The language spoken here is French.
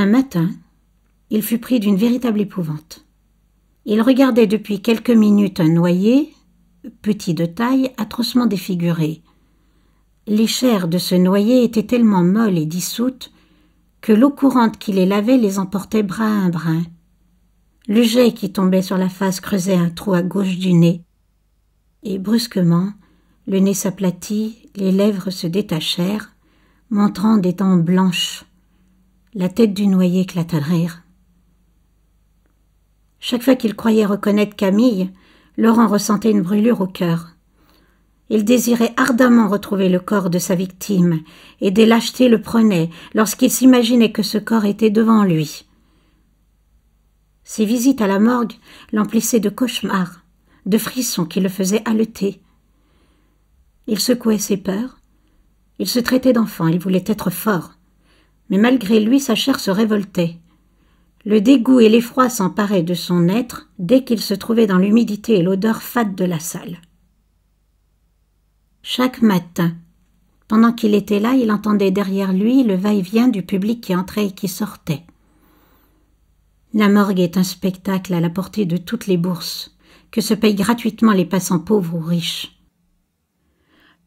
Un matin, il fut pris d'une véritable épouvante. Il regardait depuis quelques minutes un noyé, petit de taille, atrocement défiguré. Les chairs de ce noyé étaient tellement molles et dissoutes que l'eau courante qui les lavait les emportait brin à brin. Le jet qui tombait sur la face creusait un trou à gauche du nez. Et brusquement, le nez s'aplatit, les lèvres se détachèrent, montrant des dents blanches. La tête du noyé éclata de rire. Chaque fois qu'il croyait reconnaître Camille, Laurent ressentait une brûlure au cœur. Il désirait ardemment retrouver le corps de sa victime, et des lâchetés le prenaient lorsqu'il s'imaginait que ce corps était devant lui. Ses visites à la morgue l'emplissaient de cauchemars, de frissons qui le faisaient haleter. Il secouait ses peurs. Il se traitait d'enfant, il voulait être fort mais malgré lui sa chair se révoltait. Le dégoût et l'effroi s'emparaient de son être dès qu'il se trouvait dans l'humidité et l'odeur fade de la salle. Chaque matin, pendant qu'il était là, il entendait derrière lui le va-et-vient du public qui entrait et qui sortait. La morgue est un spectacle à la portée de toutes les bourses, que se payent gratuitement les passants pauvres ou riches.